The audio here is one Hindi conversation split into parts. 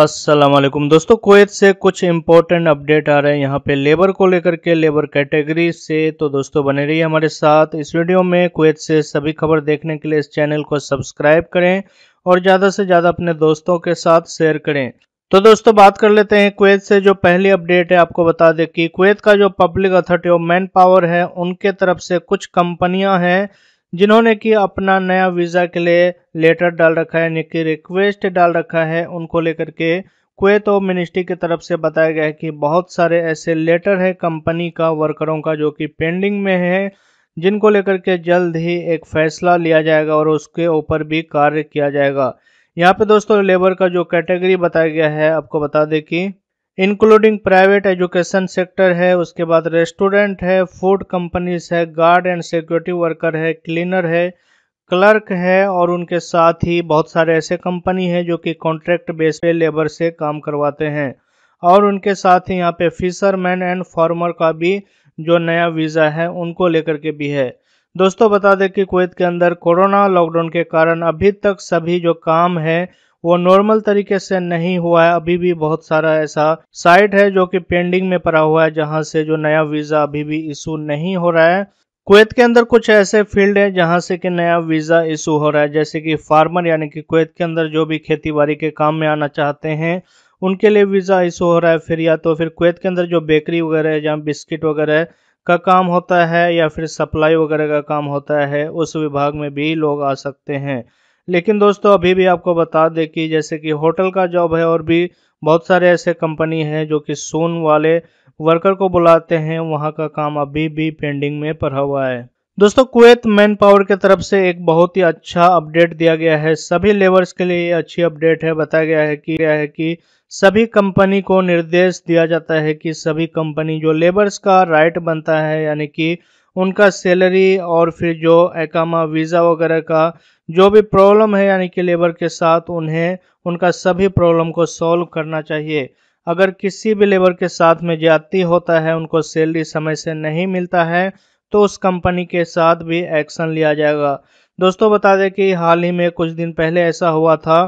असलम दोस्तों कोयत से कुछ इम्पोर्टेंट अपडेट आ रहे हैं यहाँ पे लेबर को लेकर के लेबर कैटेगरी से तो दोस्तों बने रहिए हमारे साथ इस वीडियो में कोयत से सभी खबर देखने के लिए इस चैनल को सब्सक्राइब करें और ज़्यादा से ज़्यादा अपने दोस्तों के साथ शेयर करें तो दोस्तों बात कर लेते हैं कुवैत से जो पहली अपडेट है आपको बता दें कि कुवैत का जो public authority of manpower है उनके तरफ से कुछ कंपनियां हैं जिन्होंने कि अपना नया वीज़ा के लिए लेटर डाल रखा है यानी कि रिक्वेस्ट डाल रखा है उनको लेकर के कुवैत और मिनिस्ट्री की तरफ से बताया गया है कि बहुत सारे ऐसे लेटर है कंपनी का वर्करों का जो कि पेंडिंग में है जिनको लेकर के जल्द ही एक फैसला लिया जाएगा और उसके ऊपर भी कार्य किया जाएगा यहाँ पे दोस्तों लेबर का जो कैटेगरी बताया गया है आपको बता दें कि इंक्लूडिंग प्राइवेट एजुकेशन सेक्टर है उसके बाद रेस्टोरेंट है फूड कंपनीज है गार्ड एंड सिक्योरिटी वर्कर है क्लीनर है क्लर्क है और उनके साथ ही बहुत सारे ऐसे कंपनी हैं जो कि कॉन्ट्रैक्ट बेस पे लेबर से काम करवाते हैं और उनके साथ ही यहाँ पे फिशरमैन एंड फार्मर का भी जो नया वीज़ा है उनको लेकर के भी है दोस्तों बता दें कि कुवैत के अंदर कोरोना लॉकडाउन के कारण अभी तक सभी जो काम है वो नॉर्मल तरीके से नहीं हुआ है अभी भी बहुत सारा ऐसा साइट है जो कि पेंडिंग में पड़ा हुआ है जहां से जो नया वीज़ा अभी भी इशू नहीं हो रहा है कुवैत के अंदर कुछ ऐसे फील्ड हैं जहां से कि नया वीज़ा इशू हो रहा है जैसे कि फार्मर यानी कि कुवैत के अंदर जो भी खेती के काम में आना चाहते हैं उनके लिए वीज़ा इशू हो रहा है फिर या तो फिर कुवैत के अंदर जो बेकरी वगैरह है जहाँ बिस्किट वगैरह का काम होता है या फिर सप्लाई वगैरह का काम होता है उस विभाग में भी लोग आ सकते हैं लेकिन दोस्तों अभी भी आपको बता दें कि जैसे कि होटल का जॉब है और भी बहुत सारे ऐसे कंपनी हैं जो कि सोन वाले वर्कर को बुलाते हैं वहाँ का काम अभी भी पेंडिंग में पड़ा हुआ है दोस्तों कुवैत मैन पावर की तरफ से एक बहुत ही अच्छा अपडेट दिया गया है सभी लेबर्स के लिए ये अच्छी अपडेट है बताया गया है कि यह है कि सभी कंपनी को निर्देश दिया जाता है कि सभी कंपनी जो लेबर्स का राइट बनता है यानी कि उनका सैलरी और फिर जो एकामा वीज़ा वगैरह का जो भी प्रॉब्लम है यानी कि लेबर के साथ उन्हें उनका सभी प्रॉब्लम को सॉल्व करना चाहिए अगर किसी भी लेबर के साथ में ज्यादती होता है उनको सैलरी समय से नहीं मिलता है तो उस कंपनी के साथ भी एक्शन लिया जाएगा दोस्तों बता दें कि हाल ही में कुछ दिन पहले ऐसा हुआ था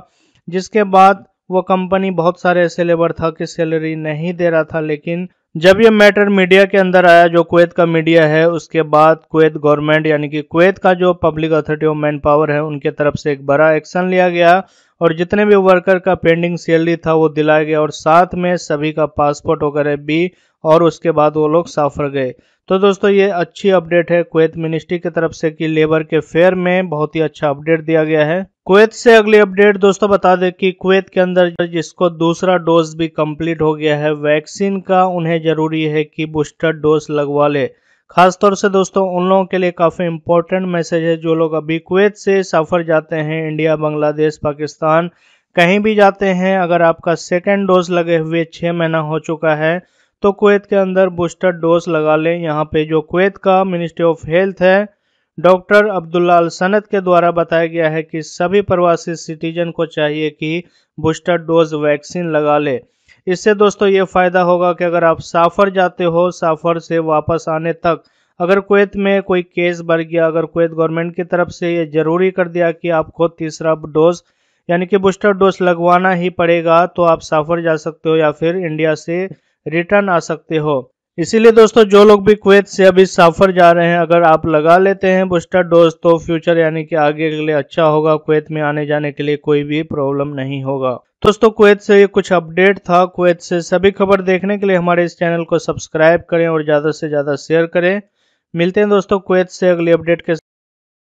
जिसके बाद वो कंपनी बहुत सारे ऐसे लेबर था कि सैलरी नहीं दे रहा था लेकिन जब ये मैटर मीडिया के अंदर आया जो कुवैत का मीडिया है उसके बाद कुवैत गवर्नमेंट यानी कि कुवैत का जो public authority of manpower है उनके तरफ से एक बड़ा एक्शन लिया गया और जितने भी वर्कर का पेंडिंग सैलरी था वो दिलाया गया और साथ में सभी का पासपोर्ट वगैरह भी और उसके बाद वो लोग साफर गए तो दोस्तों ये अच्छी अपडेट है कुवैत मिनिस्ट्री की तरफ से कि लेबर के फेयर में बहुत ही अच्छा अपडेट दिया गया है कुवैत से अगली अपडेट दोस्तों बता दें कि कुवैत के अंदर जिसको दूसरा डोज भी कंप्लीट हो गया है वैक्सीन का उन्हें जरूरी है कि बूस्टर डोज लगवा ले खासतौर से दोस्तों उन लोगों के लिए काफ़ी इंपॉर्टेंट मैसेज है जो लोग अभी कुवैत से सफ़र जाते हैं इंडिया बांग्लादेश पाकिस्तान कहीं भी जाते हैं अगर आपका सेकेंड डोज लगे हुए छः महीना हो चुका है तो कुवैत के अंदर बूस्टर डोज लगा लें यहाँ पे जो कुवैत का मिनिस्ट्री ऑफ हेल्थ है डॉक्टर अब्दुल्ला सनत के द्वारा बताया गया है कि सभी प्रवासी सिटीजन को चाहिए कि बूस्टर डोज वैक्सीन लगा ले इससे दोस्तों ये फ़ायदा होगा कि अगर आप साफर जाते हो साफर से वापस आने तक अगर कुवैत में कोई केस बढ़ गया अगर कुवैत गवर्नमेंट की तरफ से ये ज़रूरी कर दिया कि आपको तीसरा डोज यानी कि बूस्टर डोज लगवाना ही पड़ेगा तो आप साफर जा सकते हो या फिर इंडिया से रिटर्न आ सकते हो इसीलिए दोस्तों जो लोग भी कुवैत से अभी सफ़र जा रहे हैं अगर आप लगा लेते हैं बूस्टर डोज तो फ्यूचर यानी कि आगे के लिए अच्छा होगा कुवैत में आने जाने के लिए कोई भी प्रॉब्लम नहीं होगा दोस्तों कुवैत से ये कुछ अपडेट था कुवैत से सभी खबर देखने के लिए हमारे इस चैनल को सब्सक्राइब करें और ज़्यादा से ज़्यादा शेयर करें मिलते हैं दोस्तों कुवैत से अगली अपडेट के